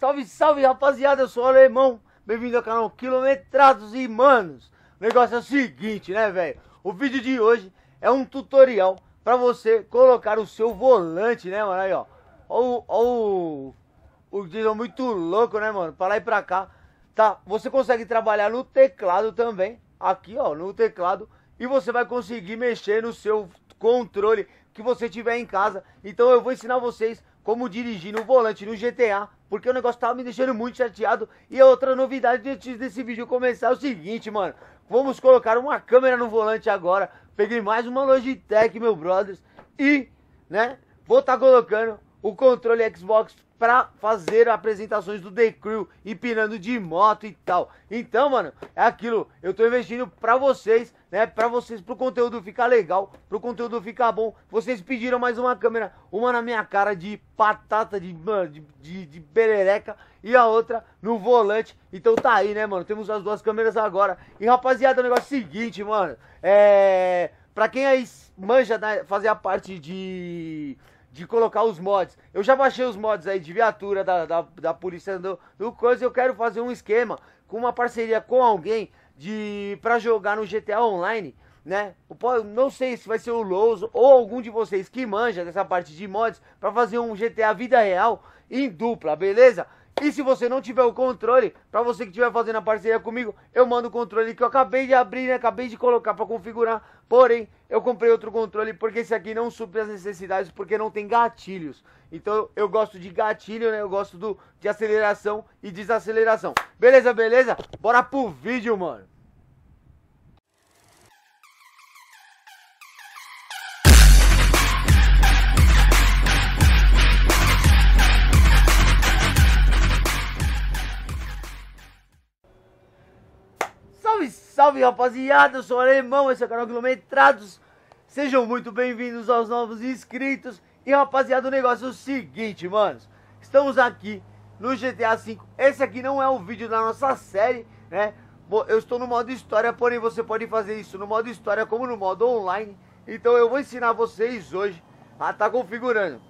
Salve, salve rapaziada, eu sou o Alemão, bem-vindo ao canal Quilometrados e Manos. O negócio é o seguinte, né, velho? O vídeo de hoje é um tutorial pra você colocar o seu volante, né, mano? Aí, ó. Ó, ó o, o diesel muito louco, né, mano? Pra lá e pra cá, tá? Você consegue trabalhar no teclado também, aqui, ó, no teclado. E você vai conseguir mexer no seu controle que você tiver em casa. Então eu vou ensinar vocês como dirigir no volante no GTA porque o negócio tava me deixando muito chateado. E a outra novidade antes desse vídeo começar é o seguinte, mano. Vamos colocar uma câmera no volante agora. Peguei mais uma Logitech, meu brothers. E, né, vou estar tá colocando o controle Xbox para fazer apresentações do The Crew e pirando de moto e tal. Então, mano, é aquilo. Eu tô investindo pra vocês, né? Pra vocês, pro conteúdo ficar legal, pro conteúdo ficar bom. Vocês pediram mais uma câmera, uma na minha cara de patata, de, mano, de, de, de perereca e a outra no volante. Então tá aí, né, mano? Temos as duas câmeras agora. E rapaziada, o negócio é o seguinte, mano. É. Pra quem aí manja né, fazer a parte de de colocar os mods. Eu já baixei os mods aí de viatura da, da, da polícia do, do coisa. Eu quero fazer um esquema com uma parceria com alguém de para jogar no GTA Online, né? Eu não sei se vai ser o Louso ou algum de vocês que manja dessa parte de mods para fazer um GTA vida real em dupla, beleza? E se você não tiver o controle, para você que estiver fazendo a parceria comigo, eu mando o controle que eu acabei de abrir, né? acabei de colocar para configurar. Porém, eu comprei outro controle porque esse aqui não supre as necessidades, porque não tem gatilhos. Então eu gosto de gatilho, né? Eu gosto do, de aceleração e desaceleração. Beleza, beleza? Bora pro vídeo, mano. Salve rapaziada, eu sou o Alemão, esse é o canal Quilometrados. Sejam muito bem-vindos aos novos inscritos. E rapaziada, o negócio é o seguinte, manos. Estamos aqui no GTA V. Esse aqui não é o vídeo da nossa série, né? Eu estou no modo história, porém você pode fazer isso no modo história como no modo online. Então eu vou ensinar vocês hoje a estar tá configurando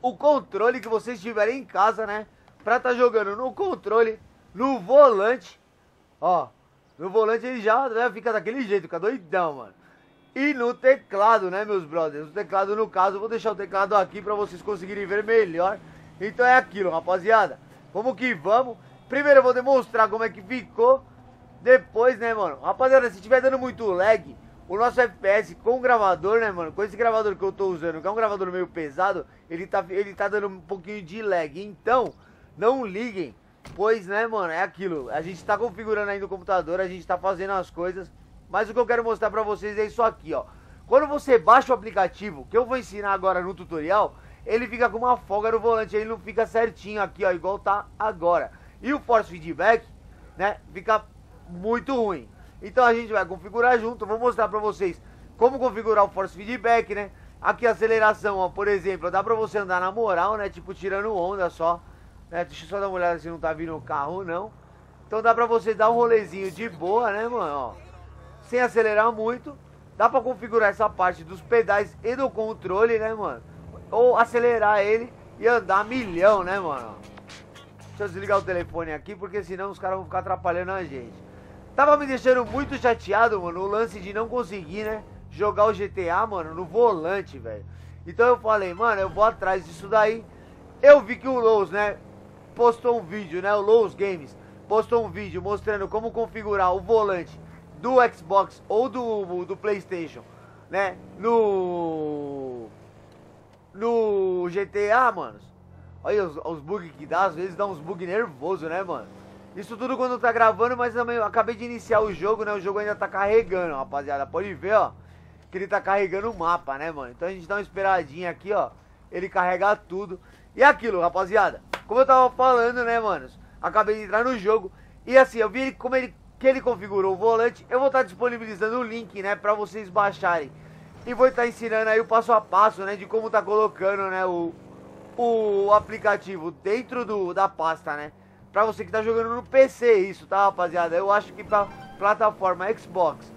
o controle que vocês tiverem em casa, né? Pra estar tá jogando no controle, no volante, ó, meu volante ele já né, fica daquele jeito, fica doidão, mano. E no teclado, né, meus brothers? No teclado, no caso, eu vou deixar o teclado aqui para vocês conseguirem ver melhor. Então é aquilo, rapaziada. Vamos que vamos. Primeiro eu vou demonstrar como é que ficou. Depois, né, mano? Rapaziada, se tiver dando muito lag, o nosso FPS com o gravador, né, mano? Com esse gravador que eu tô usando, que é um gravador meio pesado, ele tá, ele tá dando um pouquinho de lag. Então, não liguem Pois, né, mano, é aquilo. A gente tá configurando aí no computador, a gente tá fazendo as coisas. Mas o que eu quero mostrar pra vocês é isso aqui, ó. Quando você baixa o aplicativo, que eu vou ensinar agora no tutorial, ele fica com uma folga no volante, ele não fica certinho aqui, ó, igual tá agora. E o force feedback, né, fica muito ruim. Então a gente vai configurar junto, vou mostrar pra vocês como configurar o force feedback, né. Aqui a aceleração, ó, por exemplo, dá pra você andar na moral, né, tipo tirando onda só né? Deixa eu só dar uma olhada se não tá vindo o carro não. Então dá pra você dar um rolezinho de boa, né, mano? Ó, sem acelerar muito. Dá pra configurar essa parte dos pedais e do controle, né, mano? Ou acelerar ele e andar milhão, né, mano? Deixa eu desligar o telefone aqui, porque senão os caras vão ficar atrapalhando a gente. Tava me deixando muito chateado, mano, o lance de não conseguir, né? Jogar o GTA, mano, no volante, velho. Então eu falei, mano, eu vou atrás disso daí. Eu vi que o Lowe's, né? postou um vídeo, né? O Lowe's Games postou um vídeo mostrando como configurar o volante do Xbox ou do, do PlayStation, né? No. No GTA, mano. Olha os, os bugs que dá, às vezes dá uns bugs nervoso, né, mano? Isso tudo quando tá gravando, mas também acabei de iniciar o jogo, né? O jogo ainda tá carregando, rapaziada. Pode ver, ó, que ele tá carregando o mapa, né, mano? Então a gente dá uma esperadinha aqui, ó. Ele carregar tudo. E é aquilo, rapaziada. Como eu tava falando, né, mano? Acabei de entrar no jogo. E assim, eu vi como ele, que ele configurou o volante. Eu vou estar tá disponibilizando o link, né, pra vocês baixarem. E vou estar tá ensinando aí o passo a passo, né, de como tá colocando, né, o, o aplicativo dentro do, da pasta, né. Pra você que tá jogando no PC isso, tá, rapaziada? Eu acho que pra plataforma Xbox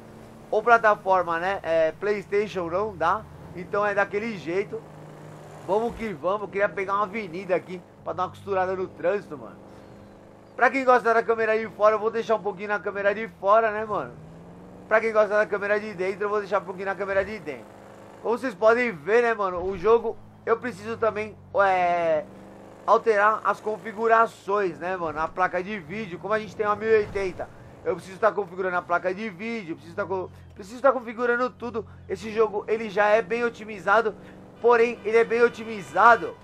ou plataforma, né, é, Playstation não dá. Então é daquele jeito. Vamos que vamos. Eu queria pegar uma avenida aqui pra dar uma costurada no trânsito, mano. Pra quem gosta da câmera de fora, eu vou deixar um pouquinho na câmera de fora, né, mano? Pra quem gosta da câmera de dentro, eu vou deixar um pouquinho na câmera de dentro. Como vocês podem ver, né, mano, o jogo, eu preciso também, é, alterar as configurações, né, mano? A placa de vídeo, como a gente tem uma 1080, eu preciso estar tá configurando a placa de vídeo, preciso tá estar tá configurando tudo. Esse jogo, ele já é bem otimizado, porém, ele é bem otimizado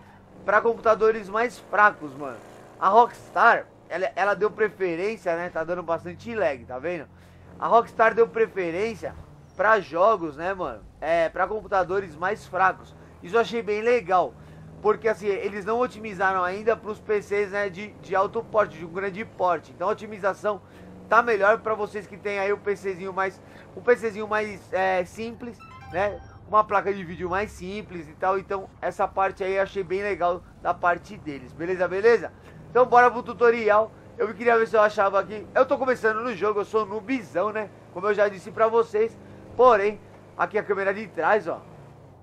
para computadores mais fracos, mano. A Rockstar, ela, ela deu preferência, né? Tá dando bastante lag, tá vendo? A Rockstar deu preferência para jogos, né, mano? É, para computadores mais fracos. Isso eu achei bem legal. Porque assim, eles não otimizaram ainda para os PCs né, de, de alto porte, de um grande porte. Então a otimização tá melhor para vocês que tem aí o PCzinho mais. O PCzinho mais é, simples, né? uma placa de vídeo mais simples e tal. Então, essa parte aí eu achei bem legal da parte deles, beleza? Beleza? Então, bora pro tutorial. Eu queria ver se eu achava aqui. Eu tô começando no jogo, eu sou noobzão, né? Como eu já disse pra vocês. Porém, aqui a câmera de trás, ó.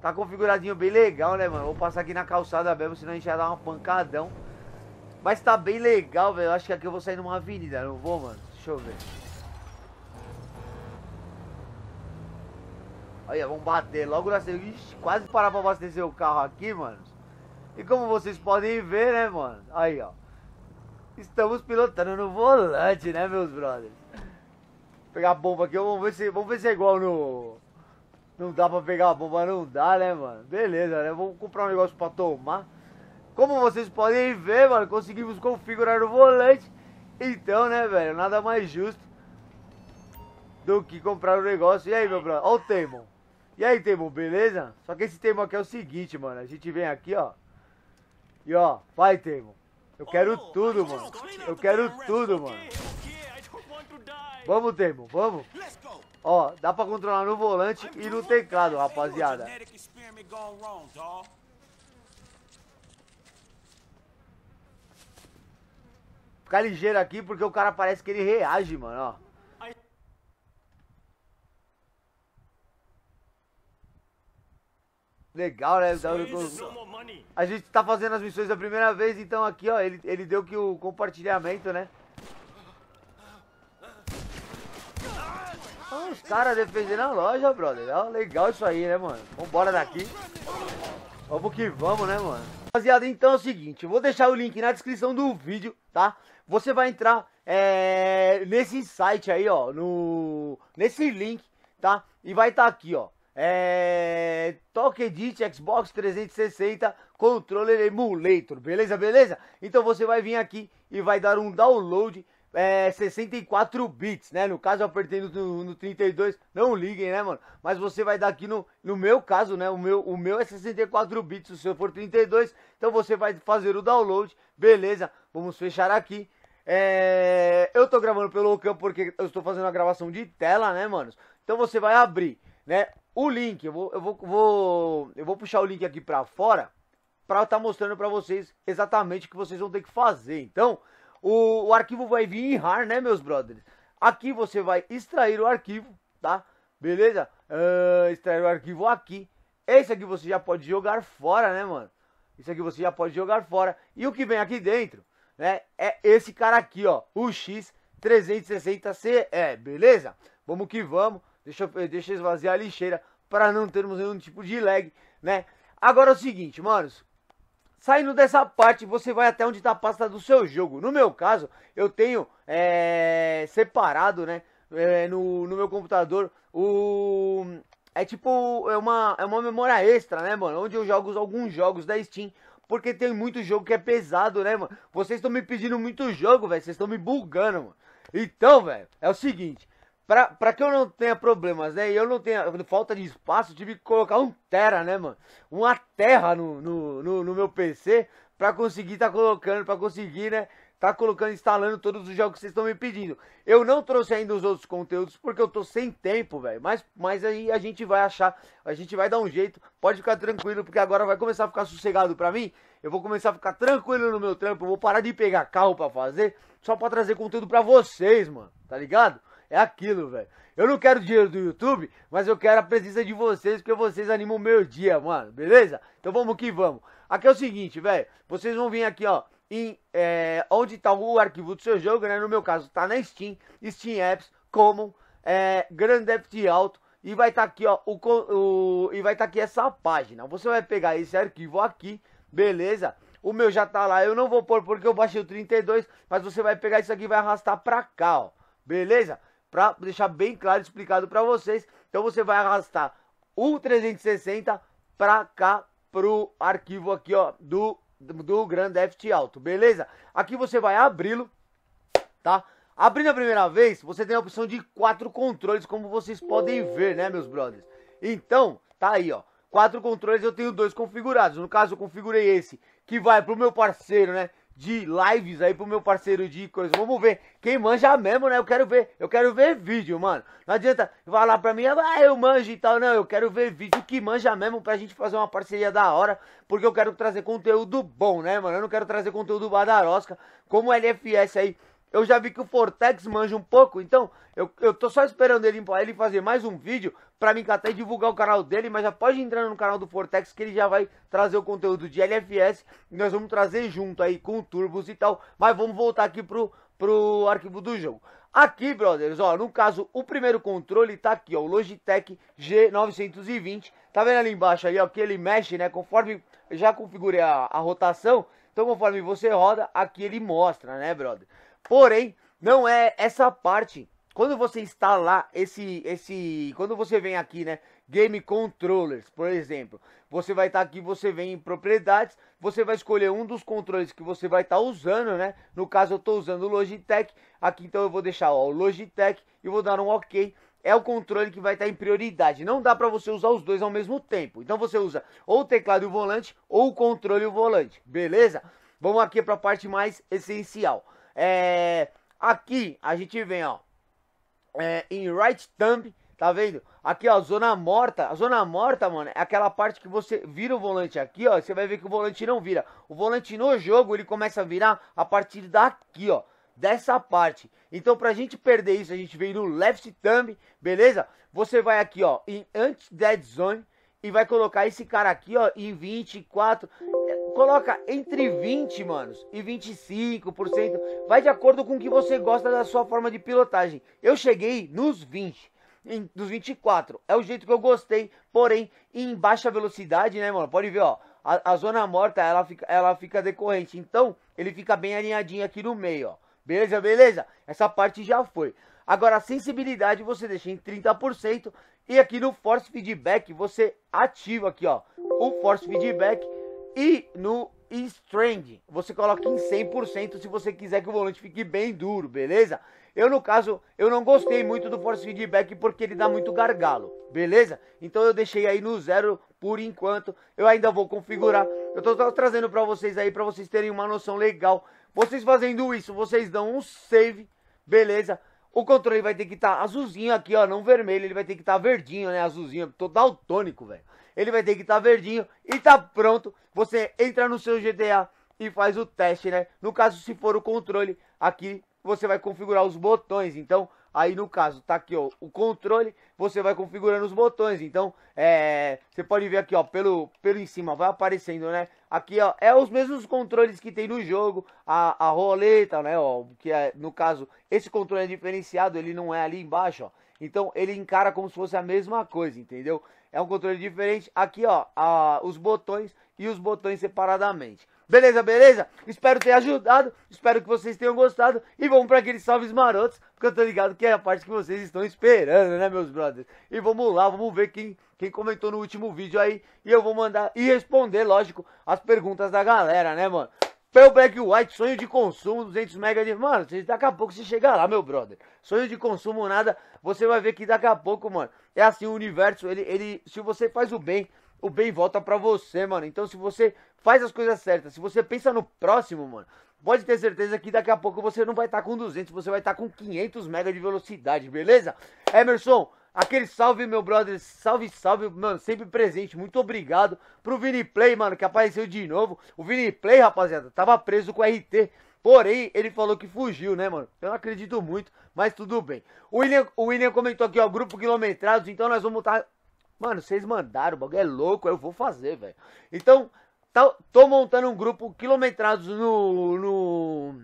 Tá configuradinho bem legal, né, mano? Vou passar aqui na calçada mesmo, senão a gente vai dar um pancadão. Mas tá bem legal, velho. Acho que aqui eu vou sair numa avenida, não vou, mano? Deixa eu ver. Aí, vamos bater logo na segunda. Ixi, quase parar pra abastecer o carro aqui, mano. E como vocês podem ver, né, mano? Aí, ó. Estamos pilotando no volante, né, meus brothers? Vou pegar a bomba aqui, vamos ver se, vamos ver se é igual no... Não dá pra pegar a bomba, não dá, né, mano? Beleza, né? Vamos comprar um negócio pra tomar. Como vocês podem ver, mano, conseguimos configurar o volante. Então, né, velho, nada mais justo do que comprar o um negócio. E aí, meu brother? Olha o Temon. E aí, Temo, beleza? Só que esse Temo aqui é o seguinte, mano. A gente vem aqui, ó. E ó, vai, Temo. Eu quero tudo, mano. Eu quero tudo, mano. Vamos, Temo, vamos. Ó, dá pra controlar no volante e no teclado, rapaziada. Ficar ligeiro aqui porque o cara parece que ele reage, mano, ó. Legal, né? A gente tá fazendo as missões da primeira vez, então aqui, ó, ele, ele deu que o compartilhamento, né? Olha os caras defendendo a loja, brother. Ó, legal isso aí, né, mano? Vambora daqui. Vamos que vamos, né, mano? Rapaziada, então é o seguinte, eu vou deixar o link na descrição do vídeo, tá? Você vai entrar é, nesse site aí, ó, no, nesse link, tá? E vai estar tá aqui, ó é, Talk Edit, Xbox 360, Controller Emulator, beleza, beleza? Então você vai vir aqui e vai dar um download é, 64 bits, né? No caso eu apertei no, no, 32, não liguem, né, mano? Mas você vai dar aqui no, no meu caso, né? O meu, o meu é 64 bits, o seu for 32, então você vai fazer o download, beleza? Vamos fechar aqui. É, eu tô gravando pelo Ocam porque eu estou fazendo a gravação de tela, né, mano Então você vai abrir, né? O link, eu vou, eu vou, vou eu vou puxar o link aqui para fora para estar tá mostrando para vocês exatamente o que vocês vão ter que fazer. Então, o, o arquivo vai vir em RAR, né, meus brothers? Aqui você vai extrair o arquivo, tá? Beleza? Uh, extrair o arquivo aqui. Esse aqui você já pode jogar fora, né, mano? Esse aqui você já pode jogar fora. E o que vem aqui dentro, né, é esse cara aqui, ó, o X360CE, beleza? Vamos que vamos. Deixa eu, eh, deixa eu esvaziar a lixeira para não termos nenhum tipo de lag, né? Agora é o seguinte, manos. Saindo dessa parte, você vai até onde está a pasta do seu jogo. No meu caso, eu tenho é, separado, né? É, no, no meu computador, o, é tipo, é uma, é uma memória extra, né, mano? Onde eu jogo alguns jogos da Steam. Porque tem muito jogo que é pesado, né, mano? Vocês estão me pedindo muito jogo, velho. Vocês estão me bugando, mano. Então, velho, é o seguinte para que eu não tenha problemas, né? E eu não tenha falta de espaço, tive que colocar um tera, né, mano? Uma terra no, no, no, no meu PC para conseguir tá colocando, para conseguir, né? Tá colocando, instalando todos os jogos que vocês estão me pedindo. Eu não trouxe ainda os outros conteúdos porque eu tô sem tempo, velho. Mas, mas aí a gente vai achar, a gente vai dar um jeito. Pode ficar tranquilo, porque agora vai começar a ficar sossegado pra mim. Eu vou começar a ficar tranquilo no meu trampo. Eu vou parar de pegar carro pra fazer só pra trazer conteúdo pra vocês, mano. Tá ligado? É aquilo, velho. Eu não quero dinheiro do YouTube, mas eu quero a presença de vocês, porque vocês animam o meu dia, mano. Beleza? Então vamos que vamos. Aqui é o seguinte, velho. Vocês vão vir aqui, ó. Em, é, onde tá o arquivo do seu jogo, né? No meu caso, tá na Steam, Steam Apps, Common, é, Grand Theft Auto. E vai estar tá aqui, ó, o, o e vai estar tá aqui essa página. Você vai pegar esse arquivo aqui, beleza? O meu já tá lá, eu não vou pôr porque eu baixei o 32, mas você vai pegar isso aqui e vai arrastar pra cá, ó. Beleza? para deixar bem claro e explicado para vocês. Então você vai arrastar o 360 para cá pro arquivo aqui, ó, do do Grand Theft Auto, beleza? Aqui você vai abri-lo, tá? Abrindo a primeira vez, você tem a opção de quatro controles, como vocês podem ver, né, meus brothers? Então, tá aí, ó. Quatro controles, eu tenho dois configurados. No caso, eu configurei esse, que vai pro meu parceiro, né? de lives aí pro meu parceiro de coisa. Vamos ver. Quem manja mesmo, né? Eu quero ver. Eu quero ver vídeo, mano. Não adianta falar pra mim, ah, eu manjo e tal. Não, eu quero ver vídeo que manja mesmo pra gente fazer uma parceria da hora. Porque eu quero trazer conteúdo bom, né, mano? Eu não quero trazer conteúdo badarosca. Como LFS aí. Eu já vi que o Fortex manja um pouco, então eu, eu tô só esperando ele, ele fazer mais um vídeo para mim até divulgar o canal dele, mas já pode entrar no canal do Fortex que ele já vai trazer o conteúdo de LFS e nós vamos trazer junto aí com turbos e tal, mas vamos voltar aqui pro, pro arquivo do jogo. Aqui, brothers, ó, no caso, o primeiro controle tá aqui, ó, o Logitech G920. Tá vendo ali embaixo aí, ó, que ele mexe, né, conforme já configurei a, a rotação, então conforme você roda, aqui ele mostra, né, brother. Porém, não é essa parte quando você instalar esse, esse, quando você vem aqui, né, Game Controllers, por exemplo, você vai estar tá aqui, você vem em propriedades, você vai escolher um dos controles que você vai estar tá usando, né? No caso eu estou usando o Logitech, aqui então eu vou deixar ó, o Logitech e vou dar um OK é o controle que vai estar tá em prioridade. Não dá para você usar os dois ao mesmo tempo. Então você usa ou o teclado e o volante ou o controle e o volante, beleza? Vamos aqui para a parte mais essencial. É... Aqui a gente vem, ó é, em right thumb, tá vendo? Aqui, ó, zona morta. A zona morta, mano, é aquela parte que você vira o volante aqui, ó. Você vai ver que o volante não vira. O volante no jogo, ele começa a virar a partir daqui, ó. Dessa parte. Então, pra gente perder isso, a gente vem no left thumb, beleza? Você vai aqui, ó, em anti-dead zone. E vai colocar esse cara aqui, ó, em 24. Coloca entre 20, manos, e 25%. Vai de acordo com o que você gosta da sua forma de pilotagem. Eu cheguei nos 20 dos 24. É o jeito que eu gostei, porém em baixa velocidade, né, mano? Pode ver, ó. A, a, zona morta, ela fica, ela fica decorrente. Então, ele fica bem alinhadinho aqui no meio, ó. Beleza, beleza? Essa parte já foi. Agora, a sensibilidade você deixa em 30%. E aqui no Force Feedback, você ativa aqui, ó. O Force Feedback e no Strand, você coloca em 100% se você quiser que o volante fique bem duro, beleza? Eu, no caso, eu não gostei muito do force feedback porque ele dá muito gargalo, beleza? Então eu deixei aí no zero por enquanto. Eu ainda vou configurar. Eu tô trazendo para vocês aí, para vocês terem uma noção legal. Vocês fazendo isso, vocês dão um save, beleza? O controle vai ter que estar tá azulzinho aqui, ó, não vermelho. Ele vai ter que estar tá verdinho, né? Azulzinho. total tônico, velho ele vai ter que estar tá verdinho e tá pronto. Você entra no seu GTA e faz o teste, né? No caso, se for o controle, aqui você vai configurar os botões. Então, aí no caso, tá aqui, ó, o controle, você vai configurando os botões. Então, é, você pode ver aqui, ó, pelo, pelo em cima, vai aparecendo, né? Aqui, ó, é os mesmos controles que tem no jogo, a, a roleta, né, ó, que é, no caso, esse controle é diferenciado, ele não é ali embaixo, ó. Então, ele encara como se fosse a mesma coisa, entendeu? É um controle diferente. Aqui, ó, a, os botões e os botões separadamente. Beleza, beleza? Espero ter ajudado, espero que vocês tenham gostado. E vamos para aqueles salves marotos, porque eu tô ligado que é a parte que vocês estão esperando, né, meus brothers? E vamos lá, vamos ver quem, quem comentou no último vídeo aí. E eu vou mandar e responder, lógico, as perguntas da galera, né, mano? Pel Black White, sonho de consumo, 200 mega de... Mano, daqui a pouco você chega lá, meu brother. Sonho de consumo, nada. Você vai ver que daqui a pouco, mano, é assim, o universo, ele... ele se você faz o bem, o bem volta pra você, mano. Então, se você faz as coisas certas, se você pensa no próximo, mano, pode ter certeza que daqui a pouco você não vai estar tá com 200, você vai estar tá com 500 mega de velocidade, beleza? Emerson, Aquele salve, meu brother. Salve, salve, mano. Sempre presente. Muito obrigado pro Vini Play, mano, que apareceu de novo. O Vini Play, rapaziada, tava preso com o RT. Porém, ele falou que fugiu, né, mano? Eu não acredito muito, mas tudo bem. O William, o William comentou aqui, ó, grupo quilometrados. Então nós vamos montar. Tá-, mano, vocês mandaram, o bagulho é louco, eu vou fazer, velho. Então, tá, tô montando um grupo quilometrados no, no,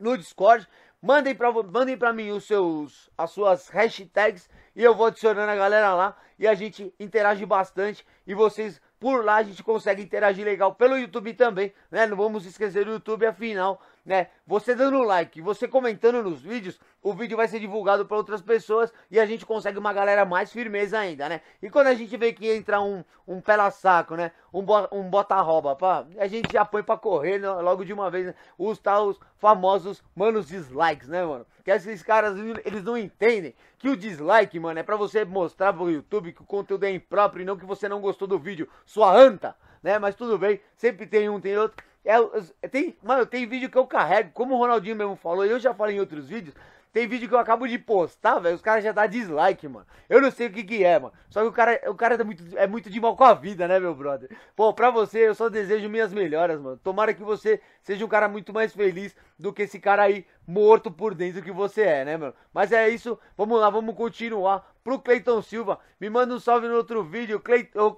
no Discord. Mandem para mandem pra mim os seus, as suas hashtags e eu vou adicionando a galera lá e a gente interage bastante e vocês por lá a gente consegue interagir legal pelo YouTube também, né? Não vamos esquecer o YouTube, afinal né? Você dando like, você comentando nos vídeos, o vídeo vai ser divulgado para outras pessoas e a gente consegue uma galera mais firmeza ainda, né? E quando a gente vê que entra um, um pela saco, né? Um, bo, um bota-roba, pá, a gente já põe pra correr né? logo de uma vez, né? Os tal famosos, mano, dislikes, né, mano? Que esses caras, eles não entendem que o dislike, mano, é pra você mostrar pro YouTube que o conteúdo é impróprio e não que você não gostou do vídeo, sua anta, né? Mas tudo bem, sempre tem um, tem outro. É, é, tem, mano, tem vídeo que eu carrego, como o Ronaldinho mesmo falou, e eu já falei em outros vídeos, tem vídeo que eu acabo de postar, velho, os caras já dá dislike, mano. Eu não sei o que que é, mano. Só que o cara, o cara tá muito, é muito de mal com a vida, né, meu brother? Pô, pra você, eu só desejo minhas melhoras, mano. Tomara que você seja um cara muito mais feliz do que esse cara aí morto por dentro que você é, né, mano? Mas é isso, vamos lá, vamos continuar. Pro Cleiton Silva, me manda um salve no outro vídeo. Cleit... Ô,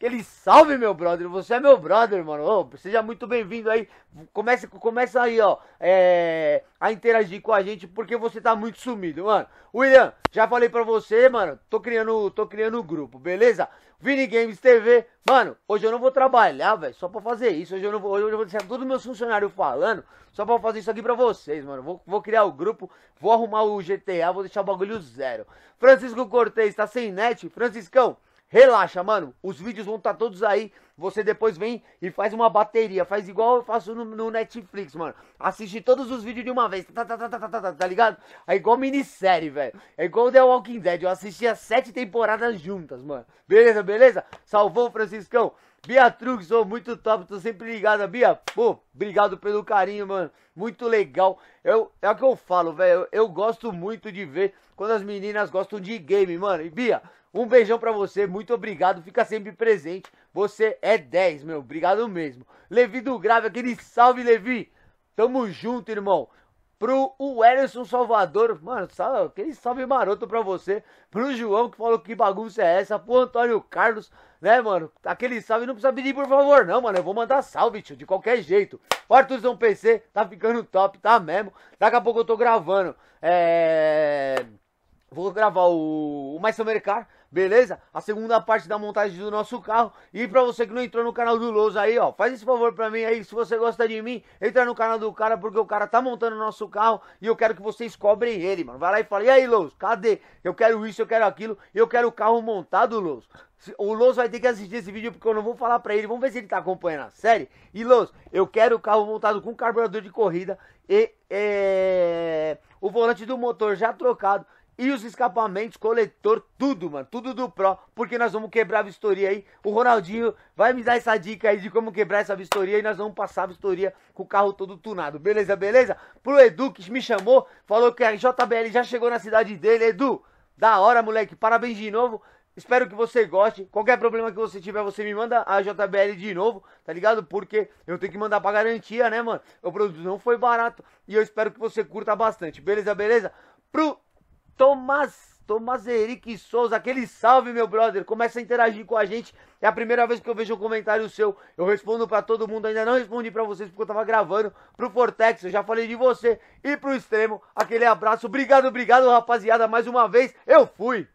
Aquele salve, meu brother. Você é meu brother, mano. Ô, seja muito bem-vindo aí. Começa, começa aí, ó. É, a interagir com a gente porque você tá muito sumido, mano. William, já falei pra você, mano. Tô criando tô criando o um grupo, beleza? Vini Games TV. Mano, hoje eu não vou trabalhar, velho. Só pra fazer isso. Hoje eu, não vou, hoje eu vou deixar todos os meus funcionários falando. Só pra fazer isso aqui pra vocês, mano. Vou, vou criar o grupo. Vou arrumar o GTA. Vou deixar o bagulho zero. Francisco Cortez tá sem net. Franciscão relaxa, mano. Os vídeos vão estar tá todos aí. Você depois vem e faz uma bateria. Faz igual eu faço no, no Netflix, mano. Assiste todos os vídeos de uma vez. Tá, tá, tá, tá, tá, tá, tá, tá ligado? É igual minissérie, velho. É igual The Walking Dead. Eu assisti as sete temporadas juntas, mano. Beleza, beleza? Salvou, Franciscão. Trux, sou muito top, tô sempre ligada, Bia. Pô, obrigado pelo carinho, mano. Muito legal. Eu, é o que eu falo, velho. Eu, eu, gosto muito de ver quando as meninas gostam de game, mano. E Bia, um beijão pra você, muito obrigado. Fica sempre presente. Você é 10, meu. Obrigado mesmo. Levi do Grave, aquele salve, Levi. Tamo junto, irmão pro Wellerson Salvador, mano, Salve aquele salve maroto pra você, pro João que falou que bagunça é essa, pro Antônio Carlos, né, mano? Aquele salve não precisa pedir por favor, não, mano. Eu vou mandar salve, tio, de qualquer jeito. O Arthurzão PC tá ficando top, tá mesmo. Daqui a pouco eu tô gravando. É. Vou gravar o, o Mais Summer Car beleza? A segunda parte da montagem do nosso carro. E pra você que não entrou no canal do Lousa aí, ó, faz esse favor pra mim aí, se você gosta de mim, entra no canal do cara, porque o cara tá montando o nosso carro e eu quero que vocês cobrem ele, mano. Vai lá e fala, e aí, Lousa, cadê? Eu quero isso, eu quero aquilo, eu quero o carro montado, Lousa. O Lous vai ter que assistir esse vídeo porque eu não vou falar pra ele. Vamos ver se ele tá acompanhando a série. E Lous, eu quero o carro montado com carburador de corrida e é, o volante do motor já trocado e os escapamentos, coletor, tudo, mano. Tudo do Pro, porque nós vamos quebrar a vistoria aí. O Ronaldinho vai me dar essa dica aí de como quebrar essa vistoria e nós vamos passar a vistoria com o carro todo tunado. Beleza, beleza? Pro Edu, que me chamou, falou que a JBL já chegou na cidade dele. Edu, da hora, moleque. Parabéns de novo. Espero que você goste. Qualquer problema que você tiver, você me manda a JBL de novo, tá ligado? Porque eu tenho que mandar pra garantia, né, mano? O produto não foi barato e eu espero que você curta bastante. Beleza, beleza? Pro Tomás. Tomás Eric Souza, aquele salve, meu brother. Começa a interagir com a gente. É a primeira vez que eu vejo um comentário seu. Eu respondo para todo mundo. Ainda não respondi para vocês porque eu tava gravando. Pro Fortex, eu já falei de você. E pro Extremo, aquele abraço. Obrigado, obrigado, rapaziada. Mais uma vez, eu fui.